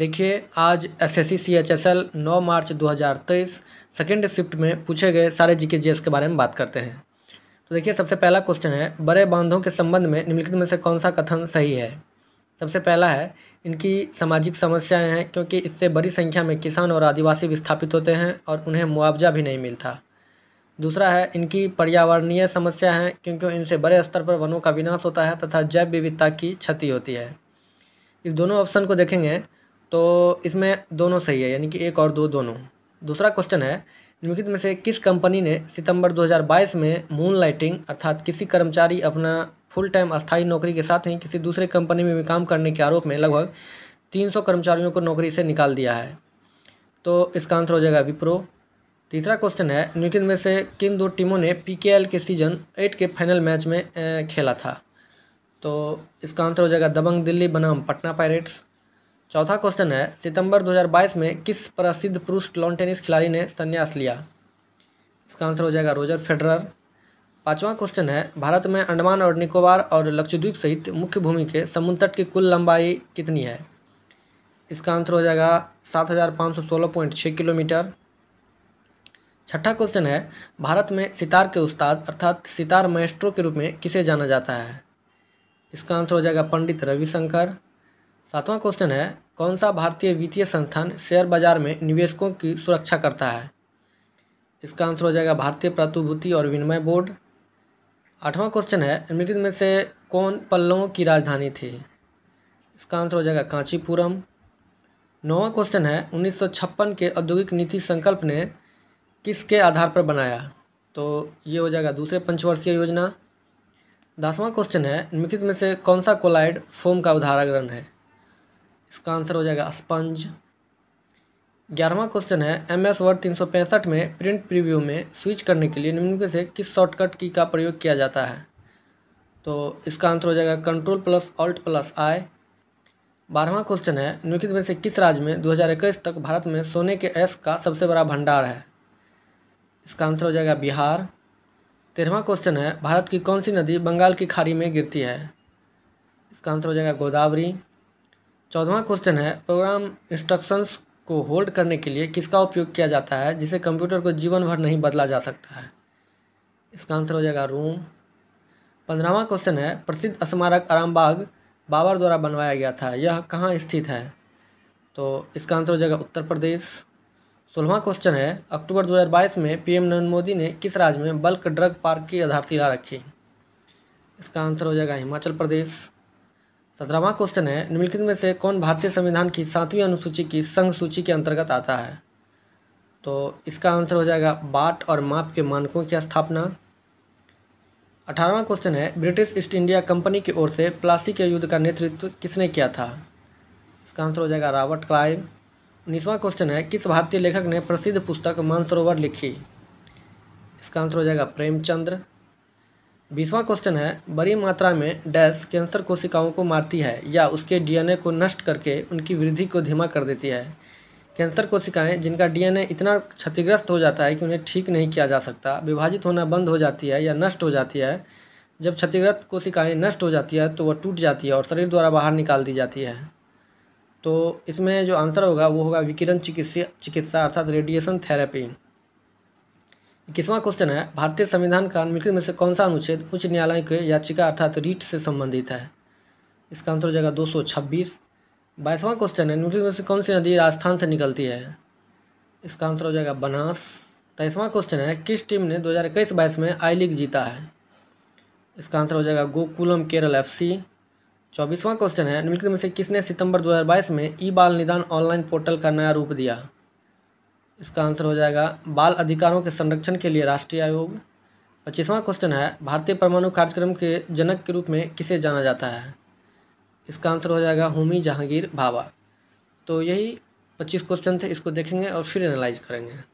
देखिए आज S S C C H S L नौ मार्च दो हज़ार तेईस सेकेंड शिफ्ट में पूछे गए सारे जी के जी एस के बारे में बात करते हैं तो देखिए सबसे पहला क्वेश्चन है बड़े बांधों के संबंध में निम्नलिखित में से कौन सा कथन सही है सबसे पहला है इनकी सामाजिक समस्याएं हैं क्योंकि इससे बड़ी संख्या में किसान और आदिवासी विस्थापित होते हैं और उन्हें मुआवजा भी नहीं मिलता दूसरा है इनकी पर्यावरणीय समस्या है क्योंकि इनसे बड़े स्तर पर वनों का विनाश होता है तथा जैव विविधता की क्षति होती है इस दोनों ऑप्शन को देखेंगे तो इसमें दोनों सही है यानी कि एक और दो दोनों दूसरा क्वेश्चन है निम्नलिखित में से किस कंपनी ने सितंबर 2022 में मून लाइटिंग अर्थात किसी कर्मचारी अपना फुल टाइम अस्थायी नौकरी के साथ ही किसी दूसरे कंपनी में भी काम करने के आरोप में लगभग 300 कर्मचारियों को नौकरी से निकाल दिया है तो इसका आंसर हो जाएगा विप्रो तीसरा क्वेश्चन है निम्नलिखित में से किन दो टीमों ने पी के सीजन एट के फाइनल मैच में खेला था तो इसका आंसर हो जाएगा दबंग दिल्ली बनाम पटना पायरेट्स चौथा क्वेश्चन है सितंबर 2022 में किस प्रसिद्ध पुरुष लॉन टेनिस खिलाड़ी ने संन्यास लिया इसका आंसर हो जाएगा रोजर फेडरर पांचवा क्वेश्चन है भारत में अंडमान और निकोबार और लक्षद्वीप सहित मुख्य भूमि के समुद्र तट की कुल लंबाई कितनी है इसका आंसर हो जाएगा सात हज़ार पाँच सौ सोलह पॉइंट छः किलोमीटर छठा क्वेश्चन है भारत में सितार के उस्ताद अर्थात सितार मैस्ट्रो के रूप में किसे जाना जाता है इसका आंसर हो जाएगा पंडित रविशंकर सातवां क्वेश्चन है कौन सा भारतीय वित्तीय संस्थान शेयर बाजार में निवेशकों की सुरक्षा करता है इसका आंसर हो जाएगा भारतीय प्रतिभूति और विनिमय बोर्ड आठवां क्वेश्चन है निम्नलिखित में से कौन पल्लवों की राजधानी थी इसका आंसर हो जाएगा कांचीपुरम नौवां क्वेश्चन है 1956 के औद्योगिक नीति संकल्प ने किसके आधार पर बनाया तो ये हो जाएगा दूसरे पंचवर्षीय योजना दसवां क्वेश्चन है निम्नलिखित में से कौन सा कोलाइड फोम का उदाहरण है इसका आंसर हो जाएगा स्पंज ग्यारहवा क्वेश्चन है एम एस वर्ड तीन सौ पैंसठ में प्रिंट प्रीव्यू में स्विच करने के लिए निम्न से किस शॉर्टकट की का प्रयोग किया जाता है तो इसका आंसर हो जाएगा control plus alt plus I बारहवा क्वेश्चन है निम्नलिखित में से किस राज्य में 2021 तक भारत में सोने के एस का सबसे बड़ा भंडार है इसका आंसर हो जाएगा बिहार तेरहवा क्वेश्चन है भारत की कौन सी नदी बंगाल की खाड़ी में गिरती है इसका आंसर हो जाएगा गोदावरी चौदवा क्वेश्चन है प्रोग्राम इंस्ट्रक्शंस को होल्ड करने के लिए किसका उपयोग किया जाता है जिसे कंप्यूटर को जीवन भर नहीं बदला जा सकता है इसका आंसर हो जाएगा रूम पंद्रहवा क्वेश्चन है प्रसिद्ध स्मारक आरामबाग बाबर द्वारा बनवाया गया था यह कहाँ स्थित है तो इसका आंसर हो जाएगा उत्तर प्रदेश सोलहवा क्वेश्चन है अक्टूबर 2022 में पीएम नरेंद्र मोदी ने किस राज्य में बल्क ड्रग पार्क की आधारशिला रखी इसका आंसर हो जाएगा हिमाचल प्रदेश सत्रहवा क्वेश्चन है निम्नलिखित में से कौन भारतीय संविधान की सातवीं अनुसूची की संघ सूची के अंतर्गत आता है तो इसका आंसर हो जाएगा बाट और माप के मानकों की स्थापना अठारहवा क्वेश्चन है ब्रिटिश ईस्ट इंडिया कंपनी की ओर से प्लासी के युद्ध का नेतृत्व किसने किया था इसका आंसर हो जाएगा रॉबर्ट क्लाइव उन्नीसवा क्वेश्चन है किस भारतीय लेखक ने प्रसिद्ध पुस्तक मानसरोवर लिखी इसका आंसर हो जाएगा प्रेमचंद्र बीसवां क्वेश्चन है बड़ी मात्रा में डैश कैंसर कोशिकाओं को मारती है या उसके डीएनए को नष्ट करके उनकी वृद्धि को धीमा कर देती है कैंसर कोशिकाएं जिनका डीएनए इतना क्षतिग्रस्त हो जाता है कि उन्हें ठीक नहीं किया जा सकता विभाजित होना बंद हो जाती है या नष्ट हो जाती है जब क्षतिग्रस्त कोशिकाएँ नष्ट हो जाती है तो वह टूट जाती है और शरीर द्वारा बाहर निकाल दी जाती है तो इसमें जो आंसर होगा वो होगा विकिरण चिकित्सा चिकित्सा अर्थात रेडिएशन थेरेपी इक्कीसवां क्वेश्चन है भारतीय संविधान का निम्नलिखित में से कौन सा अनुच्छेद उच्च न्यायालय के याचिका अर्थात रीट से संबंधित है इसका आंसर हो जाएगा दो सौ छब्बीस बाईसवां क्वेश्चन है निम्नलिखित में से कौन सी नदी राजस्थान से निकलती है इसका आंसर हो जाएगा बनास तेईसवां क्वेश्चन है किस टीम ने दो हज़ार इक्कीस बाईस में आई लीग जीता है इसका आंसर हो जाएगा गोकुलम केरल एफ सी चौबीसवां क्वेश्चन है निम्नलिखित में से किसने सितंबर बाईस में ई बाल निदान ऑनलाइन पोर्टल का नया रूप दिया इसका आंसर हो जाएगा बाल अधिकारों के संरक्षण के लिए राष्ट्रीय आयोग पच्चीसवां क्वेश्चन है भारतीय परमाणु कार्यक्रम के जनक के रूप में किसे जाना जाता है इसका आंसर हो जाएगा होमी जहांगीर भाभा तो यही पच्चीस क्वेश्चन थे इसको देखेंगे और फिर एनालाइज करेंगे